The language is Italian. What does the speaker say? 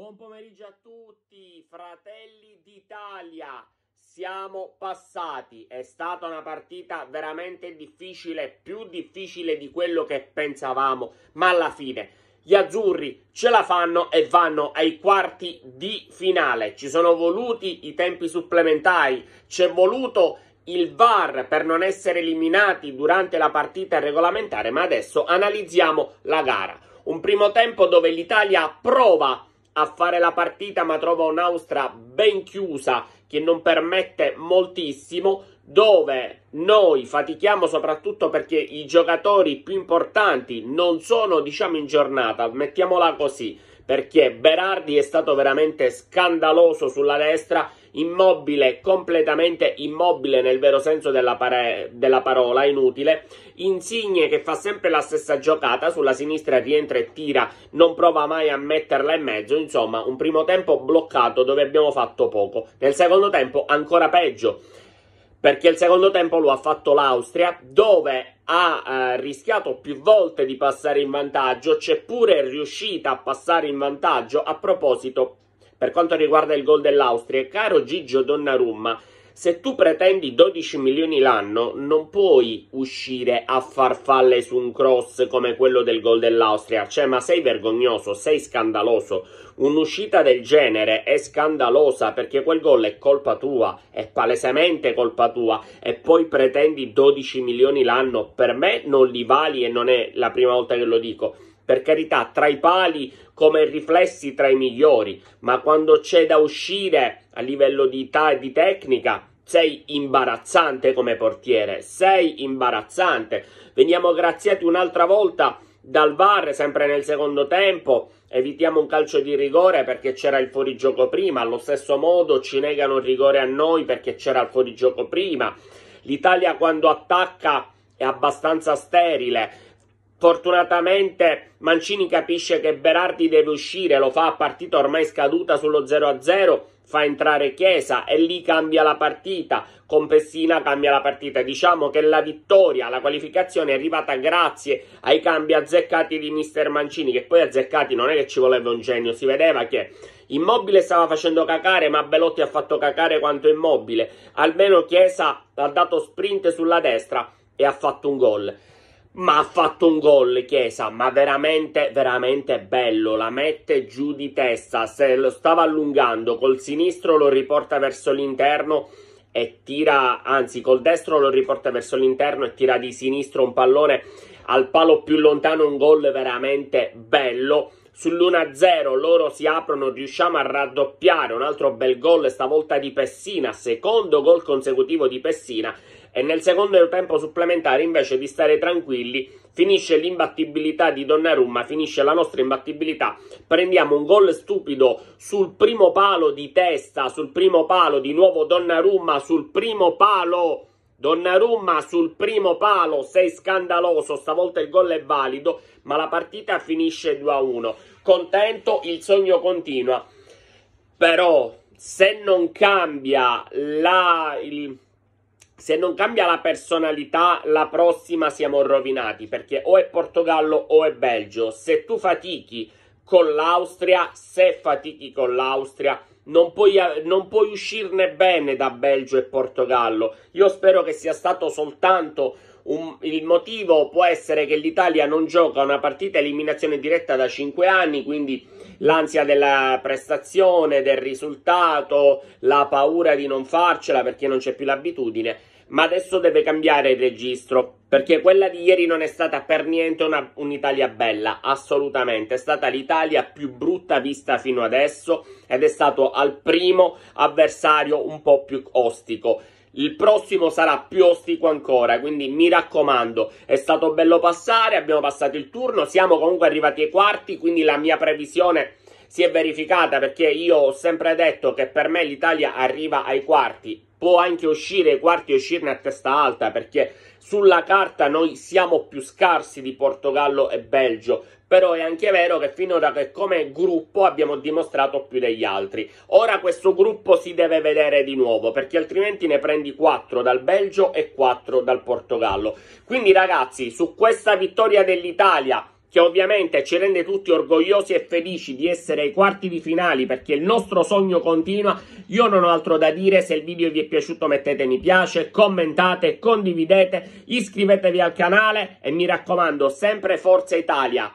Buon pomeriggio a tutti, fratelli d'Italia. Siamo passati, è stata una partita veramente difficile, più difficile di quello che pensavamo, ma alla fine gli azzurri ce la fanno e vanno ai quarti di finale. Ci sono voluti i tempi supplementari, ci è voluto il VAR per non essere eliminati durante la partita regolamentare, ma adesso analizziamo la gara. Un primo tempo dove l'Italia prova a fare la partita, ma trova un'Austria ben chiusa che non permette moltissimo, dove noi fatichiamo soprattutto perché i giocatori più importanti non sono, diciamo, in giornata, mettiamola così, perché Berardi è stato veramente scandaloso sulla destra immobile, completamente immobile nel vero senso della, pare- della parola, inutile. Insigne che fa sempre la stessa giocata, sulla sinistra rientra e tira, non prova mai a metterla in mezzo. Insomma, un primo tempo bloccato dove abbiamo fatto poco. Nel secondo tempo ancora peggio perché il secondo tempo lo ha fatto l'Austria, dove ha eh, rischiato più volte di passare in vantaggio, c'è pure riuscita a passare in vantaggio. A proposito, per quanto riguarda il gol dell'Austria, caro Gigio Donnarumma, se tu pretendi 12 milioni l'anno, non puoi uscire a farfalle su un cross come quello del gol dell'Austria. Cioè, ma sei vergognoso, sei scandaloso. Un'uscita del genere è scandalosa perché quel gol è colpa tua, è palesemente colpa tua. E poi pretendi 12 milioni l'anno. Per me non li vali e non è la prima volta che lo dico per carità, tra i pali come riflessi tra i migliori, ma quando c'è da uscire a livello di, età e di tecnica sei imbarazzante come portiere, sei imbarazzante. Veniamo graziati un'altra volta dal VAR, sempre nel secondo tempo. Evitiamo un calcio di rigore perché c'era il fuorigioco prima. Allo stesso modo ci negano il rigore a noi perché c'era il fuorigioco prima. L'Italia quando attacca è abbastanza sterile Fortunatamente Mancini capisce che Berardi deve uscire, lo fa a partita ormai scaduta sullo 0-0, fa entrare Chiesa e lì cambia la partita, con Pessina cambia la partita. Diciamo che la vittoria, la qualificazione è arrivata grazie ai cambi azzeccati di mister Mancini, che poi azzeccati non è che ci voleva un genio, si vedeva che Immobile stava facendo cacare, ma Belotti ha fatto cacare quanto Immobile. Almeno Chiesa ha dato sprint sulla destra e ha fatto un gol. Ma ha fatto un gol, Chiesa, ma veramente, veramente bello. La mette giù di testa, se lo stava allungando, col sinistro lo riporta verso l'interno e tira, anzi col destro lo riporta verso l'interno e tira di sinistro un pallone al palo più lontano, un gol veramente bello Sull'1-0 loro si aprono, riusciamo a raddoppiare un altro bel gol, stavolta di Pessina, secondo gol consecutivo di Pessina e nel secondo tempo supplementare invece di stare tranquilli finisce l'imbattibilità di Donnarumma, finisce la nostra imbattibilità, prendiamo un gol stupido sul primo palo di testa, sul primo palo di nuovo Donnarumma, sul primo palo Donnarumma sul primo palo, sei scandaloso, stavolta il gol è valido, ma la partita finisce 2-1. Contento, il sogno continua. Però se non cambia la, il, se non cambia la personalità, la prossima siamo rovinati, perché o è Portogallo o è Belgio. Se tu fatichi con l'Austria, se fatichi con l'Austria, non puoi, non puoi uscirne bene da Belgio e Portogallo. Io spero che sia stato soltanto un, il motivo può essere che l'Italia non gioca una partita eliminazione diretta da 5 anni, quindi l'ansia della prestazione, del risultato, la paura di non farcela perché non c'è più l'abitudine ma adesso deve cambiare il registro perché quella di ieri non è stata per niente una, un'Italia bella, assolutamente, è stata l'Italia più brutta vista fino adesso ed è stato al primo avversario un po' più ostico. Il prossimo sarà più ostico ancora, quindi mi raccomando, è stato bello passare, abbiamo passato il turno, siamo comunque arrivati ai quarti, quindi la mia previsione si è verificata perché io ho sempre detto che per me l'Italia arriva ai quarti può anche uscire ai quarti e uscirne a testa alta perché sulla carta noi siamo più scarsi di Portogallo e Belgio, però è anche vero che finora che come gruppo abbiamo dimostrato più degli altri. Ora questo gruppo si deve vedere di nuovo, perché altrimenti ne prendi 4 dal Belgio e 4 dal Portogallo. Quindi ragazzi, su questa vittoria dell'Italia che ovviamente ci rende tutti orgogliosi e felici di essere ai quarti di finale perché il nostro sogno continua. Io non ho altro da dire, se il video vi è piaciuto mettete mi piace, commentate, condividete, iscrivetevi al canale e mi raccomando sempre Forza Italia.